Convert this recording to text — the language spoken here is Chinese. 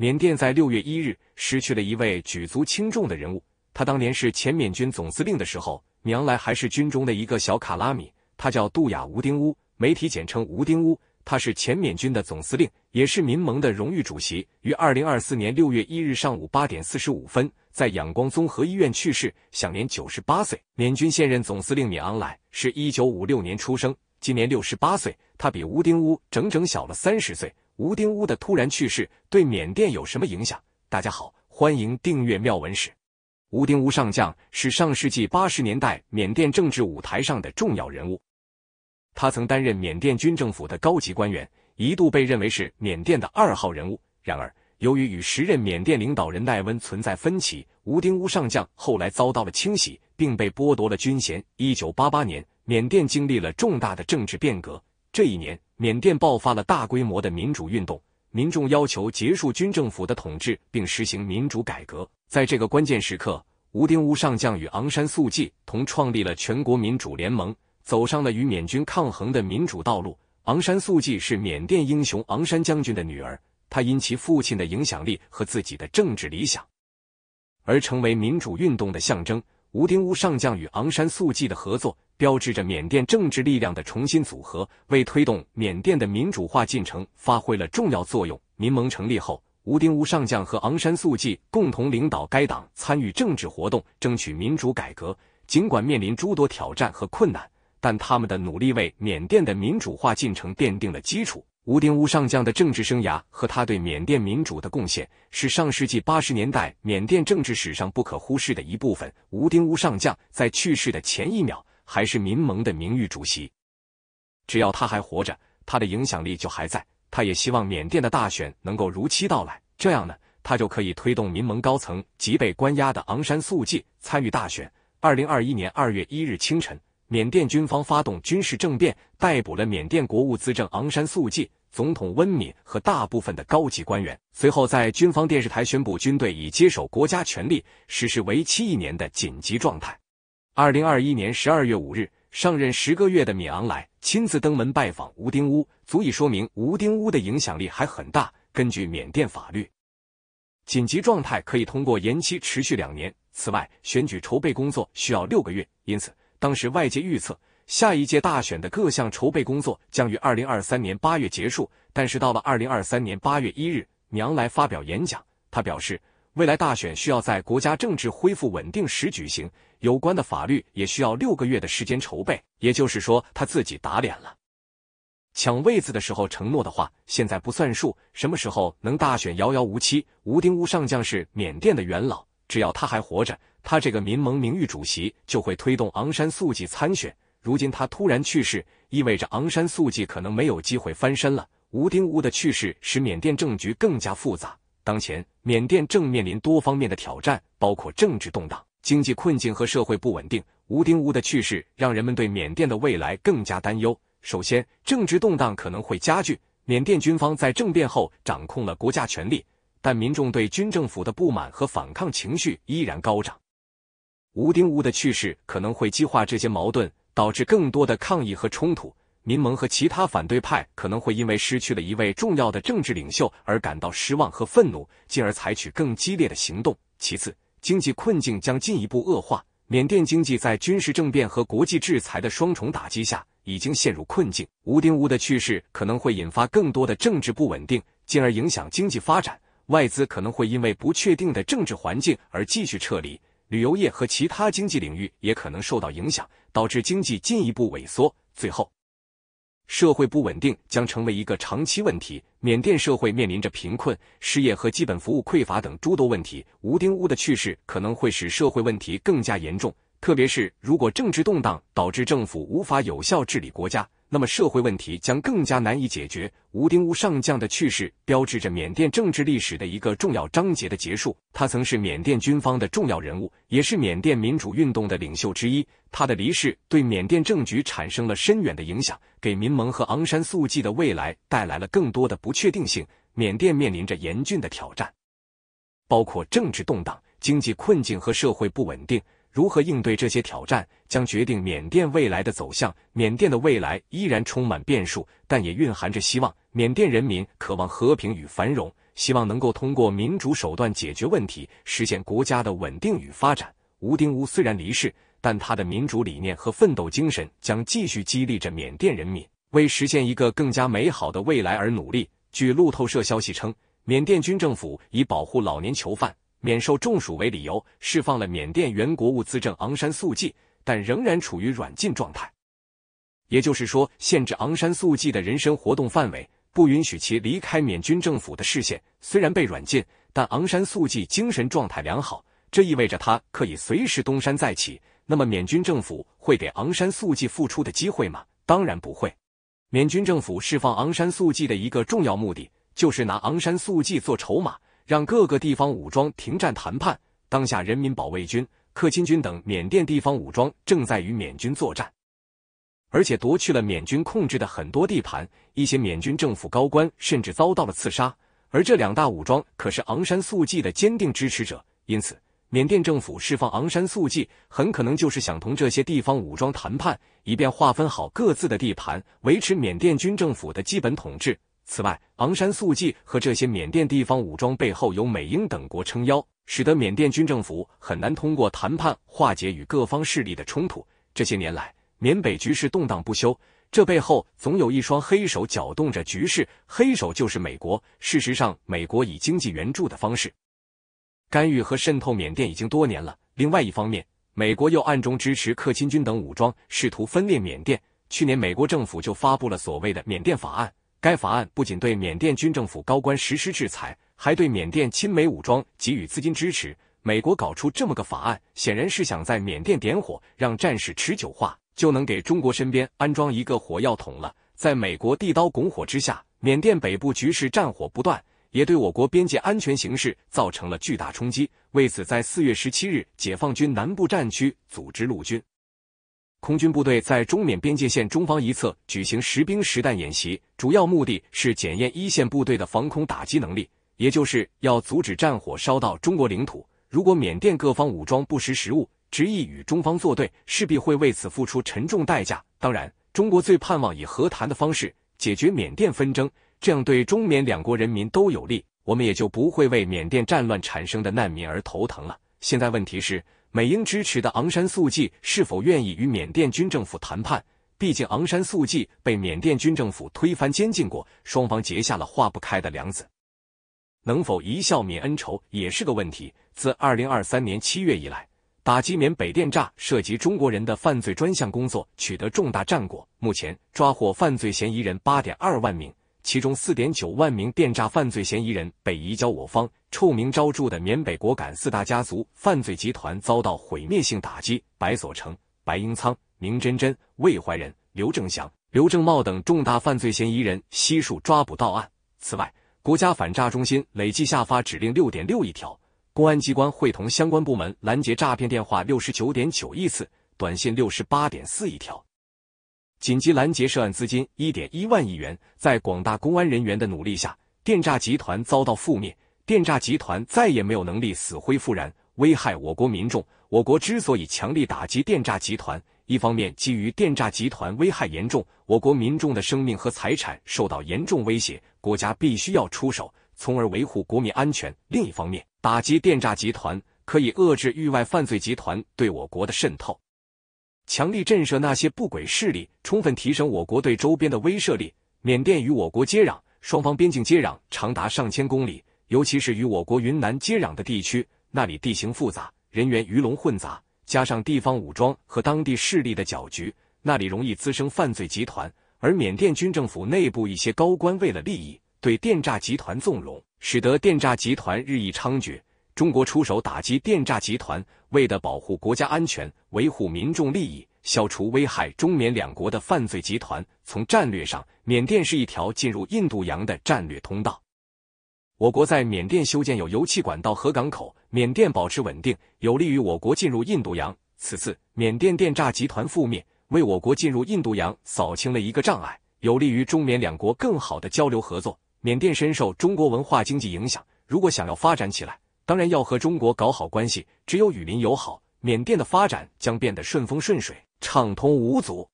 缅甸在六月一日失去了一位举足轻重的人物。他当年是前缅军总司令的时候，娘昂莱还是军中的一个小卡拉米。他叫杜亚吴丁乌，媒体简称吴丁乌。他是前缅军的总司令，也是民盟的荣誉主席。于二零二四年六月一日上午八点四十五分，在仰光综合医院去世，享年九十八岁。缅军现任总司令敏昂莱是一九五六年出生，今年六十八岁，他比吴丁乌整整小了三十岁。吴丁乌的突然去世对缅甸有什么影响？大家好，欢迎订阅《妙文史》。吴丁乌上将是上世纪八十年代缅甸政治舞台上的重要人物，他曾担任缅甸军政府的高级官员，一度被认为是缅甸的二号人物。然而，由于与时任缅甸领导人戴温存在分歧，吴丁乌上将后来遭到了清洗，并被剥夺了军衔。一九八八年，缅甸经历了重大的政治变革，这一年。缅甸爆发了大规模的民主运动，民众要求结束军政府的统治，并实行民主改革。在这个关键时刻，吴丁乌上将与昂山素季同创立了全国民主联盟，走上了与缅军抗衡的民主道路。昂山素季是缅甸英雄昂山将军的女儿，她因其父亲的影响力和自己的政治理想，而成为民主运动的象征。吴丁乌上将与昂山素季的合作。标志着缅甸政治力量的重新组合，为推动缅甸的民主化进程发挥了重要作用。民盟成立后，吴丁乌上将和昂山素季共同领导该党，参与政治活动，争取民主改革。尽管面临诸多挑战和困难，但他们的努力为缅甸的民主化进程奠定了基础。吴丁乌上将的政治生涯和他对缅甸民主的贡献，是上世纪八十年代缅甸政治史上不可忽视的一部分。吴丁乌上将在去世的前一秒。还是民盟的名誉主席，只要他还活着，他的影响力就还在。他也希望缅甸的大选能够如期到来，这样呢，他就可以推动民盟高层及被关押的昂山素季参与大选。二零二一年二月一日清晨，缅甸军方发动军事政变，逮捕了缅甸国务资政昂山素季、总统温敏和大部分的高级官员。随后，在军方电视台宣布，军队已接手国家权力，实施为期一年的紧急状态。二零二一年十二月五日，上任十个月的米昂莱亲自登门拜访吴丁乌，足以说明吴丁乌的影响力还很大。根据缅甸法律，紧急状态可以通过延期持续两年。此外，选举筹备工作需要六个月，因此当时外界预测下一届大选的各项筹备工作将于二零二三年八月结束。但是到了二零二三年八月一日，昂莱发表演讲，他表示。未来大选需要在国家政治恢复稳定时举行，有关的法律也需要六个月的时间筹备。也就是说，他自己打脸了。抢位子的时候承诺的话，现在不算数。什么时候能大选，遥遥无期。吴丁乌上将是缅甸的元老，只要他还活着，他这个民盟名誉主席就会推动昂山素季参选。如今他突然去世，意味着昂山素季可能没有机会翻身了。吴丁乌的去世使缅甸政局更加复杂。当前，缅甸正面临多方面的挑战，包括政治动荡、经济困境和社会不稳定。吴丁屋的去世，让人们对缅甸的未来更加担忧。首先，政治动荡可能会加剧。缅甸军方在政变后掌控了国家权力，但民众对军政府的不满和反抗情绪依然高涨。吴丁屋的去世可能会激化这些矛盾，导致更多的抗议和冲突。民盟和其他反对派可能会因为失去了一位重要的政治领袖而感到失望和愤怒，进而采取更激烈的行动。其次，经济困境将进一步恶化。缅甸经济在军事政变和国际制裁的双重打击下已经陷入困境。无丁乌的去世可能会引发更多的政治不稳定，进而影响经济发展。外资可能会因为不确定的政治环境而继续撤离，旅游业和其他经济领域也可能受到影响，导致经济进一步萎缩。最后。社会不稳定将成为一个长期问题。缅甸社会面临着贫困、失业和基本服务匮乏等诸多问题。吴丁屋的去世可能会使社会问题更加严重，特别是如果政治动荡导致政府无法有效治理国家。那么社会问题将更加难以解决。吴丁乌上将的去世标志着缅甸政治历史的一个重要章节的结束。他曾是缅甸军方的重要人物，也是缅甸民主运动的领袖之一。他的离世对缅甸政局产生了深远的影响，给民盟和昂山素季的未来带来了更多的不确定性。缅甸面临着严峻的挑战，包括政治动荡、经济困境和社会不稳定。如何应对这些挑战，将决定缅甸未来的走向。缅甸的未来依然充满变数，但也蕴含着希望。缅甸人民渴望和平与繁荣，希望能够通过民主手段解决问题，实现国家的稳定与发展。吴丁乌虽然离世，但他的民主理念和奋斗精神将继续激励着缅甸人民，为实现一个更加美好的未来而努力。据路透社消息称，缅甸军政府已保护老年囚犯。免受中暑为理由，释放了缅甸原国务资政昂山素季，但仍然处于软禁状态，也就是说，限制昂山素季的人身活动范围，不允许其离开缅军政府的视线。虽然被软禁，但昂山素季精神状态良好，这意味着他可以随时东山再起。那么，缅军政府会给昂山素季复出的机会吗？当然不会。缅军政府释放昂山素季的一个重要目的，就是拿昂山素季做筹码。让各个地方武装停战谈判。当下，人民保卫军、克钦军等缅甸地方武装正在与缅军作战，而且夺去了缅军控制的很多地盘。一些缅军政府高官甚至遭到了刺杀。而这两大武装可是昂山素季的坚定支持者，因此，缅甸政府释放昂山素季，很可能就是想同这些地方武装谈判，以便划分好各自的地盘，维持缅甸军政府的基本统治。此外，昂山素季和这些缅甸地方武装背后有美英等国撑腰，使得缅甸军政府很难通过谈判化解与各方势力的冲突。这些年来，缅北局势动荡不休，这背后总有一双黑手搅动着局势，黑手就是美国。事实上，美国以经济援助的方式干预和渗透缅甸已经多年了。另外一方面，美国又暗中支持克钦军等武装，试图分裂缅甸。去年，美国政府就发布了所谓的《缅甸法案》。该法案不仅对缅甸军政府高官实施制裁，还对缅甸亲美武装给予资金支持。美国搞出这么个法案，显然是想在缅甸点火，让战事持久化，就能给中国身边安装一个火药桶了。在美国地刀拱火之下，缅甸北部局势战火不断，也对我国边界安全形势造成了巨大冲击。为此，在四月十七日，解放军南部战区组织陆军。空军部队在中缅边界线中方一侧举行实兵实弹演习，主要目的是检验一线部队的防空打击能力，也就是要阻止战火烧到中国领土。如果缅甸各方武装不识时务，执意与中方作对，势必会为此付出沉重代价。当然，中国最盼望以和谈的方式解决缅甸纷争，这样对中缅两国人民都有利，我们也就不会为缅甸战乱产生的难民而头疼了。现在问题是。美英支持的昂山素季是否愿意与缅甸军政府谈判？毕竟昂山素季被缅甸军政府推翻监禁过，双方结下了化不开的梁子，能否一笑泯恩仇也是个问题。自2023年7月以来，打击缅北电诈涉及中国人的犯罪专项工作取得重大战果，目前抓获犯罪嫌疑人8.2万名。其中四点九万名电诈犯罪嫌疑人被移交我方，臭名昭著的缅北果敢四大家族犯罪集团遭到毁灭性打击，白所成、白英仓、明真真、魏怀仁、刘正祥、刘正茂等重大犯罪嫌疑人悉数抓捕到案。此外，国家反诈中心累计下发指令六点六亿条，公安机关会同相关部门拦截诈骗电话六十九点九亿次，短信六十八点四亿条。紧急拦截涉案资金一点一万亿元，在广大公安人员的努力下，电诈集团遭到覆灭。电诈集团再也没有能力死灰复燃，危害我国民众。我国之所以强力打击电诈集团，一方面基于电诈集团危害严重，我国民众的生命和财产受到严重威胁，国家必须要出手，从而维护国民安全；另一方面，打击电诈集团可以遏制域外犯罪集团对我国的渗透。强力震慑那些不轨势力，充分提升我国对周边的威慑力。缅甸与我国接壤，双方边境接壤长达上千公里，尤其是与我国云南接壤的地区，那里地形复杂，人员鱼龙混杂，加上地方武装和当地势力的搅局，那里容易滋生犯罪集团。而缅甸军政府内部一些高官为了利益，对电诈集团纵容，使得电诈集团日益猖獗。中国出手打击电诈集团，为的保护国家安全、维护民众利益、消除危害中缅两国的犯罪集团。从战略上，缅甸是一条进入印度洋的战略通道。我国在缅甸修建有油气管道和港口，缅甸保持稳定，有利于我国进入印度洋。此次缅甸电诈集团覆灭，为我国进入印度洋扫清了一个障碍，有利于中缅两国更好的交流合作。缅甸深受中国文化经济影响，如果想要发展起来。当然要和中国搞好关系，只有与邻友好，缅甸的发展将变得顺风顺水、畅通无阻。